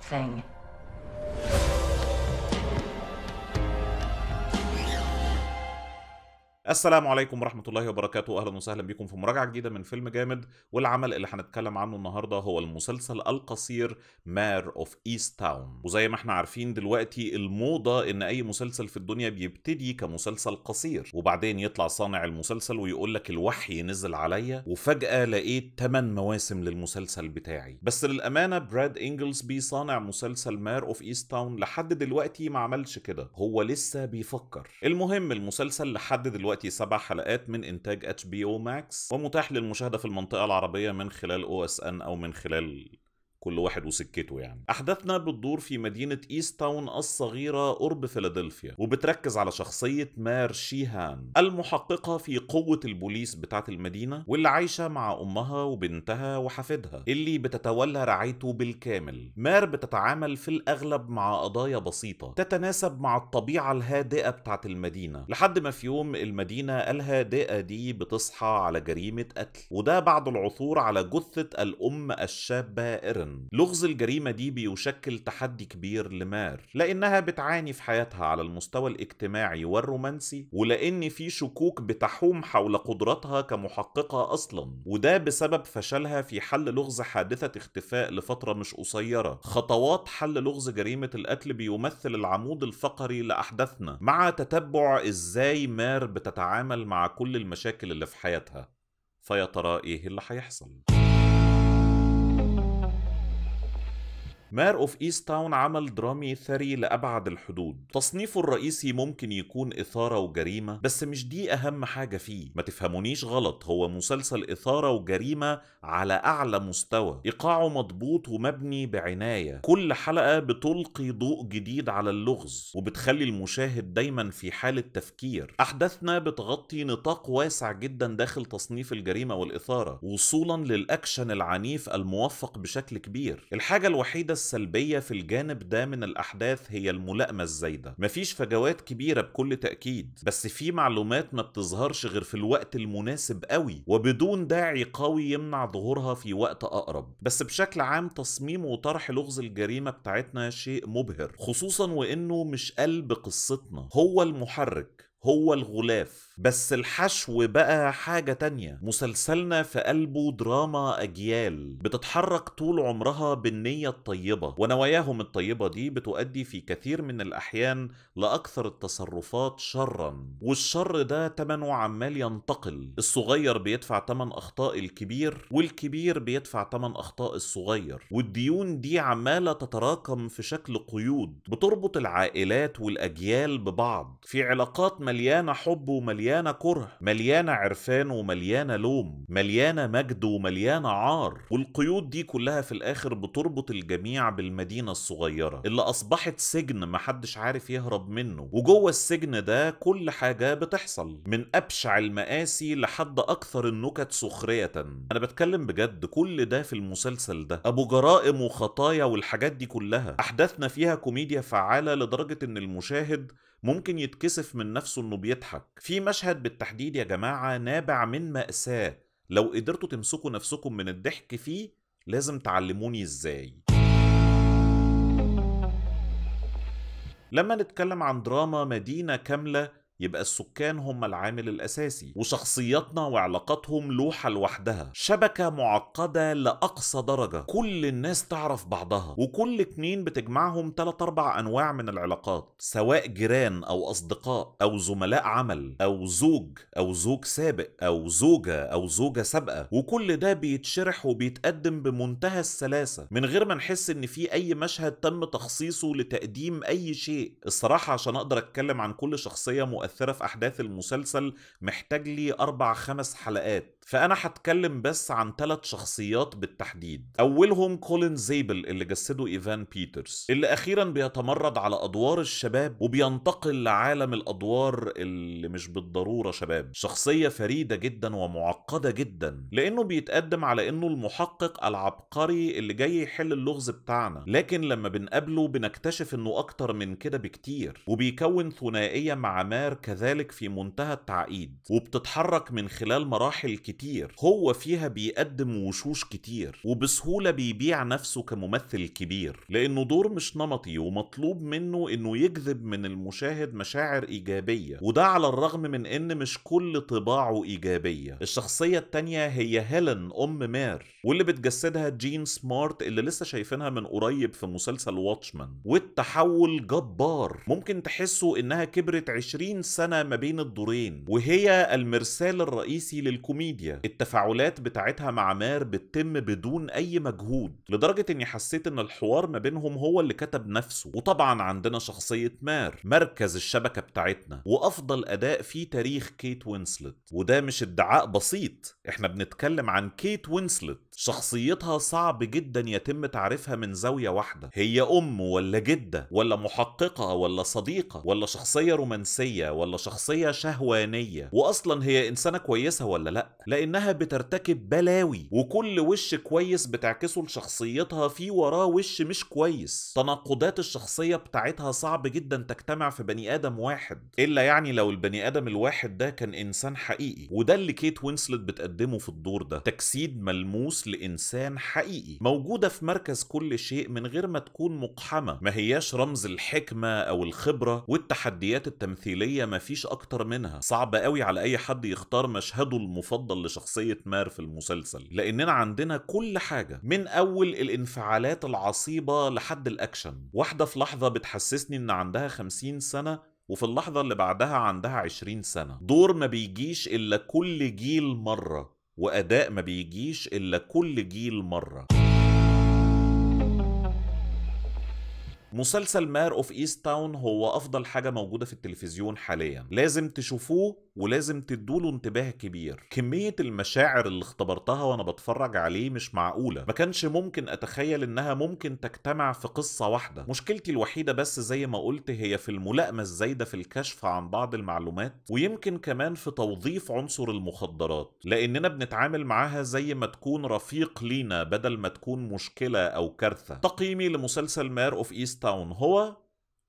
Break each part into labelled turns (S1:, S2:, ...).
S1: Thing. السلام عليكم ورحمة الله وبركاته أهلا وسهلا بكم في مراجعة جديدة من فيلم جامد والعمل اللي هنتكلم عنه النهاردة هو المسلسل القصير مار اوف ايست تاون وزي ما احنا عارفين دلوقتي الموضة ان اي مسلسل في الدنيا بيبتدي كمسلسل قصير وبعدين يطلع صانع المسلسل ويقول لك الوحي نزل عليا وفجأة لقيت 8 مواسم للمسلسل بتاعي بس للأمانة براد بي صانع مسلسل مار اوف ايست تاون لحد دلوقتي ما عملش كده هو لسه بيفكر المهم المسلسل لحد دلوقتي دلوقتي سبع حلقات من إنتاج اتش بي او ماكس ومتاح للمشاهدة في المنطقة العربية من خلال او اس ان أو من خلال كل واحد وسكته يعني احداثنا بتدور في مدينه ايست تاون الصغيره قرب فيلادلفيا وبتركز على شخصيه مار شيهان المحققه في قوه البوليس بتاعه المدينه واللي عايشه مع امها وبنتها وحفيدها اللي بتتولى رعايته بالكامل مار بتتعامل في الاغلب مع قضايا بسيطه تتناسب مع الطبيعه الهادئه بتاعه المدينه لحد ما في يوم المدينه الهادئه دي بتصحى على جريمه قتل وده بعد العثور على جثه الام الشابه ايرن جدا لغز الجريمة دي بيشكل تحدي كبير لمار لأنها بتعاني في حياتها على المستوى الاجتماعي والرومانسي ولأن في شكوك بتحوم حول قدراتها كمحققة أصلا وده بسبب فشلها في حل لغز حادثة اختفاء لفترة مش قصيرة خطوات حل لغز جريمة القتل بيمثل العمود الفقري لأحداثنا مع تتبع إزاي مار بتتعامل مع كل المشاكل اللي في حياتها فيا ترى إيه اللي هيحصل؟ مير اوف ايست تاون عمل درامي ثري لأبعد الحدود تصنيفه الرئيسي ممكن يكون إثارة وجريمة بس مش دي أهم حاجة فيه ما تفهمونيش غلط هو مسلسل إثارة وجريمة على أعلى مستوى إيقاعه مضبوط ومبني بعناية كل حلقة بتلقي ضوء جديد على اللغز وبتخلي المشاهد دايما في حالة تفكير أحداثنا بتغطي نطاق واسع جدا داخل تصنيف الجريمة والإثارة وصولا للأكشن العنيف الموفق بشكل كبير الحاجة الوحيدة السلبية في الجانب ده من الأحداث هي الملائمة الزايدة مفيش فجوات كبيرة بكل تأكيد بس في معلومات ما بتظهرش غير في الوقت المناسب قوي وبدون داعي قوي يمنع ظهورها في وقت أقرب بس بشكل عام تصميم وطرح لغز الجريمة بتاعتنا شيء مبهر خصوصا وإنه مش قلب قصتنا هو المحرك هو الغلاف بس الحشو بقى حاجة تانية مسلسلنا في قلبه دراما أجيال بتتحرك طول عمرها بالنية الطيبة ونواياهم الطيبة دي بتؤدي في كثير من الأحيان لأكثر التصرفات شرا والشر ده تمنه عمال ينتقل الصغير بيدفع تمن أخطاء الكبير والكبير بيدفع تمن أخطاء الصغير والديون دي عمالة تتراكم في شكل قيود بتربط العائلات والأجيال ببعض في علاقات مليانه حب ومليانه كره مليانه عرفان ومليانه لوم مليانه مجد ومليانه عار والقيود دي كلها في الاخر بتربط الجميع بالمدينه الصغيره اللي اصبحت سجن محدش عارف يهرب منه وجوه السجن ده كل حاجه بتحصل من ابشع المآسي لحد اكثر النكت سخريه انا بتكلم بجد كل ده في المسلسل ده ابو جرائم وخطايا والحاجات دي كلها احداثنا فيها كوميديا فعاله لدرجه ان المشاهد ممكن يتكسف من نفسه انه بيضحك في مشهد بالتحديد يا جماعه نابع من ماساه لو قدرتوا تمسكوا نفسكم من الضحك فيه لازم تعلموني ازاي لما نتكلم عن دراما مدينه كامله يبقى السكان هم العامل الأساسي وشخصياتنا وعلاقاتهم لوحة لوحدها شبكة معقدة لأقصى درجة كل الناس تعرف بعضها وكل اتنين بتجمعهم تلات أربع أنواع من العلاقات سواء جيران أو أصدقاء أو زملاء عمل أو زوج أو زوج سابق أو زوجة أو زوجة سابقة وكل ده بيتشرح وبيتقدم بمنتهى السلاسة من غير ما نحس إن في أي مشهد تم تخصيصه لتقديم أي شيء الصراحة عشان أقدر أتكلم عن كل شخصية مؤثرة مؤثره في احداث المسلسل محتاج لي اربع خمس حلقات فانا هتكلم بس عن ثلاث شخصيات بالتحديد اولهم كولين زيبل اللي جسده ايفان بيترز اللي اخيرا بيتمرد على ادوار الشباب وبينتقل لعالم الادوار اللي مش بالضروره شباب شخصيه فريده جدا ومعقده جدا لانه بيتقدم على انه المحقق العبقري اللي جاي يحل اللغز بتاعنا لكن لما بنقابله بنكتشف انه اكتر من كده بكتير وبيكون ثنائيه مع مارك كذلك في منتهى التعقيد وبتتحرك من خلال مراحل كتير هو فيها بيقدم وشوش كتير وبسهولة بيبيع نفسه كممثل كبير لأنه دور مش نمطي ومطلوب منه أنه يجذب من المشاهد مشاعر إيجابية وده على الرغم من أن مش كل طباعه إيجابية الشخصية التانية هي هيلين أم مير واللي بتجسدها جين سمارت اللي لسه شايفينها من قريب في مسلسل واتشمان والتحول جبار ممكن تحسوا إنها كبرت 20 سنة ما بين الدورين وهي المرسال الرئيسي للكوميديا التفاعلات بتاعتها مع مار بتتم بدون أي مجهود لدرجة إني حسيت إن الحوار ما بينهم هو اللي كتب نفسه وطبعا عندنا شخصية مار مركز الشبكة بتاعتنا وأفضل أداء في تاريخ كيت وينسلت وده مش ادعاء بسيط احنا بنتكلم عن كيت وينسلت شخصيتها صعب جدا يتم تعريفها من زاوية واحدة هي أم ولا جدة ولا محققة ولا صديقة ولا شخصية رومانسية ولا شخصية شهوانية وأصلا هي إنسانة كويسة ولا لأ لأنها بترتكب بلاوي وكل وش كويس بتعكسه لشخصيتها في وراه وش مش كويس تناقضات الشخصية بتاعتها صعب جدا تجتمع في بني آدم واحد إلا يعني لو البني آدم الواحد ده كان إنسان حقيقي وده اللي كيت وينسلت بتقدمه في الدور ده تجسيد ملموس لإنسان حقيقي موجوده في مركز كل شيء من غير ما تكون مقحمه ما هياش رمز الحكمه او الخبره والتحديات التمثيليه ما فيش اكتر منها صعب قوي على اي حد يختار مشهده المفضل لشخصيه مار في المسلسل لاننا عندنا كل حاجه من اول الانفعالات العصيبه لحد الاكشن واحده في لحظه بتحسسني ان عندها 50 سنه وفي اللحظة اللي بعدها عندها 20 سنة دور ما بيجيش إلا كل جيل مرة وأداء ما بيجيش إلا كل جيل مرة مسلسل مار اوف ايست تاون هو افضل حاجه موجوده في التلفزيون حاليا لازم تشوفوه ولازم تدوله انتباه كبير كمية المشاعر اللي اختبرتها وانا بتفرج عليه مش معقولة ما كانش ممكن اتخيل انها ممكن تجتمع في قصة واحدة مشكلتي الوحيدة بس زي ما قلت هي في الملائمة الزايدة في الكشف عن بعض المعلومات ويمكن كمان في توظيف عنصر المخدرات لاننا بنتعامل معاها زي ما تكون رفيق لينا بدل ما تكون مشكلة او كارثة تقييمي لمسلسل مير اوف ايست تاون هو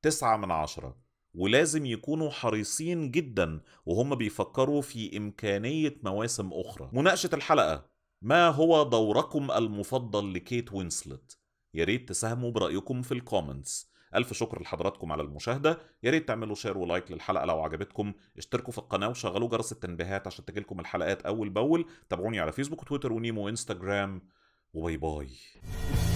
S1: 9 من عشرة ولازم يكونوا حريصين جدا وهم بيفكروا في إمكانية مواسم أخرى مناقشة الحلقة ما هو دوركم المفضل لكيت وينسلت؟ يا ريت تساهموا برأيكم في الكومنتس ألف شكر لحضراتكم على المشاهدة يا ريت تعملوا شير ولايك للحلقة لو عجبتكم اشتركوا في القناة وشغلوا جرس التنبيهات عشان تجيلكم الحلقات أول بأول تابعوني على فيسبوك وتويتر ونيمو وإنستجرام وباي باي